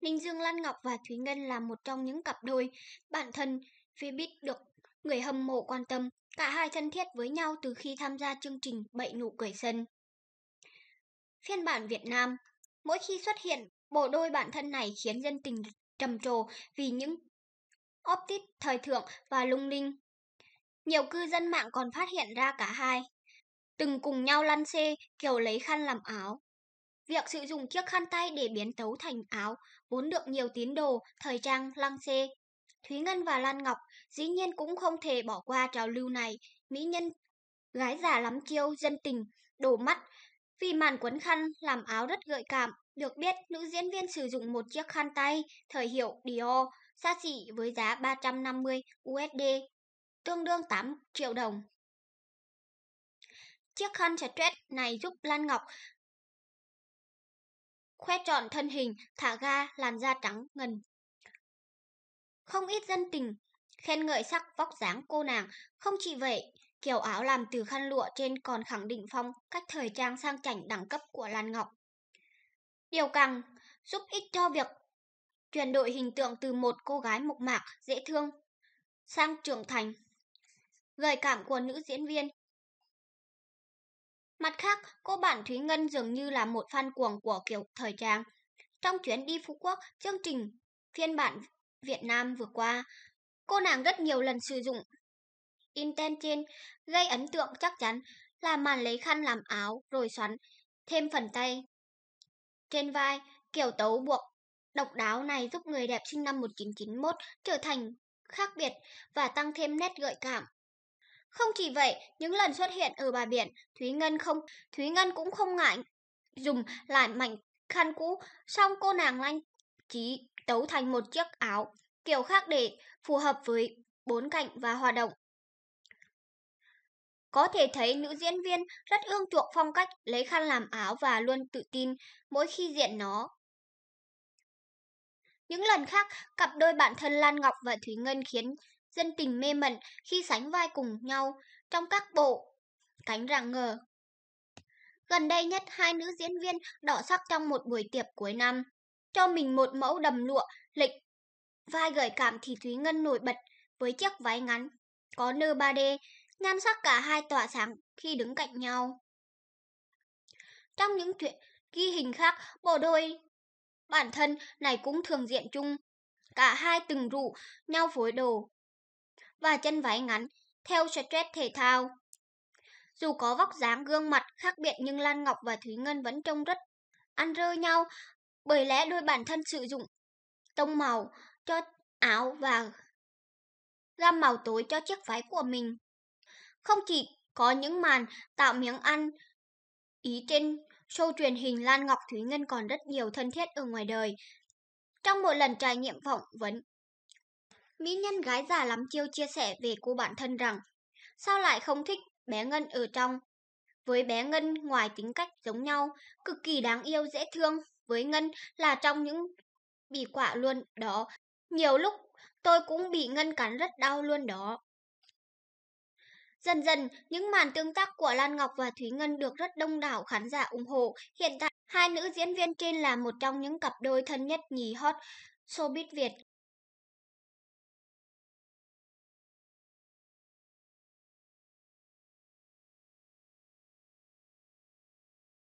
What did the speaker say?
Ninh Dương Lan Ngọc và Thúy Ngân là một trong những cặp đôi bản thân Phoebus được người hâm mộ quan tâm, cả hai thân thiết với nhau từ khi tham gia chương trình Bậy nụ cười sân. Phiên bản Việt Nam Mỗi khi xuất hiện, bộ đôi bản thân này khiến dân tình trầm trồ vì những optic thời thượng và lung linh. Nhiều cư dân mạng còn phát hiện ra cả hai, từng cùng nhau lăn xê kiểu lấy khăn làm áo, Việc sử dụng chiếc khăn tay để biến tấu thành áo vốn được nhiều tín đồ, thời trang lăng xê. Thúy Ngân và Lan Ngọc dĩ nhiên cũng không thể bỏ qua trào lưu này. Mỹ nhân gái già lắm chiêu, dân tình, đổ mắt vì màn quấn khăn làm áo rất gợi cảm. Được biết, nữ diễn viên sử dụng một chiếc khăn tay thời hiệu Dior xa xỉ với giá 350 USD, tương đương 8 triệu đồng. Chiếc khăn stretch này giúp Lan Ngọc khoe trọn thân hình, thả ga, làn da trắng ngần. Không ít dân tình, khen ngợi sắc vóc dáng cô nàng, không chỉ vậy, kiểu áo làm từ khăn lụa trên còn khẳng định phong cách thời trang sang chảnh đẳng cấp của Lan Ngọc. Điều càng giúp ích cho việc chuyển đổi hình tượng từ một cô gái mộc mạc, dễ thương sang trưởng thành. Gợi cảm của nữ diễn viên Mặt khác, cô bạn Thúy Ngân dường như là một fan cuồng của kiểu thời trang. Trong chuyến đi Phú Quốc, chương trình phiên bản Việt Nam vừa qua, cô nàng rất nhiều lần sử dụng Inten gây ấn tượng chắc chắn là màn lấy khăn làm áo rồi xoắn thêm phần tay. Trên vai, kiểu tấu buộc độc đáo này giúp người đẹp sinh năm 1991 trở thành khác biệt và tăng thêm nét gợi cảm không chỉ vậy, những lần xuất hiện ở bà biển, Thúy Ngân không Thúy Ngân cũng không ngại dùng lại mảnh khăn cũ, xong cô nàng lanh trí tấu thành một chiếc áo kiểu khác để phù hợp với bốn cạnh và hoạt động. Có thể thấy nữ diễn viên rất ương chuộng phong cách lấy khăn làm áo và luôn tự tin mỗi khi diện nó. Những lần khác, cặp đôi bạn thân Lan Ngọc và Thúy Ngân khiến dân tình mê mẩn khi sánh vai cùng nhau trong các bộ cánh rạng ngờ. Gần đây nhất hai nữ diễn viên đỏ sắc trong một buổi tiệc cuối năm, cho mình một mẫu đầm lụa lịch. Vai gợi cảm thì Thúy Ngân nổi bật với chiếc váy ngắn, có nơ 3D, nhan sắc cả hai tỏa sáng khi đứng cạnh nhau. Trong những chuyện ghi hình khác, bộ đôi bản thân này cũng thường diện chung. Cả hai từng rủ nhau phối đồ, và chân váy ngắn theo stress thể thao. Dù có vóc dáng gương mặt khác biệt nhưng Lan Ngọc và Thúy Ngân vẫn trông rất ăn rơi nhau bởi lẽ đôi bản thân sử dụng tông màu cho áo và gam màu tối cho chiếc váy của mình. Không chỉ có những màn tạo miếng ăn ý trên show truyền hình Lan Ngọc Thúy Ngân còn rất nhiều thân thiết ở ngoài đời. Trong một lần trải nghiệm phỏng vấn, Mỹ nhân gái già lắm chiêu chia sẻ về cô bạn thân rằng Sao lại không thích bé Ngân ở trong? Với bé Ngân ngoài tính cách giống nhau, cực kỳ đáng yêu dễ thương, với Ngân là trong những bị quả luôn đó. Nhiều lúc tôi cũng bị Ngân cắn rất đau luôn đó. Dần dần, những màn tương tác của Lan Ngọc và Thúy Ngân được rất đông đảo khán giả ủng hộ. Hiện tại, hai nữ diễn viên trên là một trong những cặp đôi thân nhất nhì hot showbiz Việt.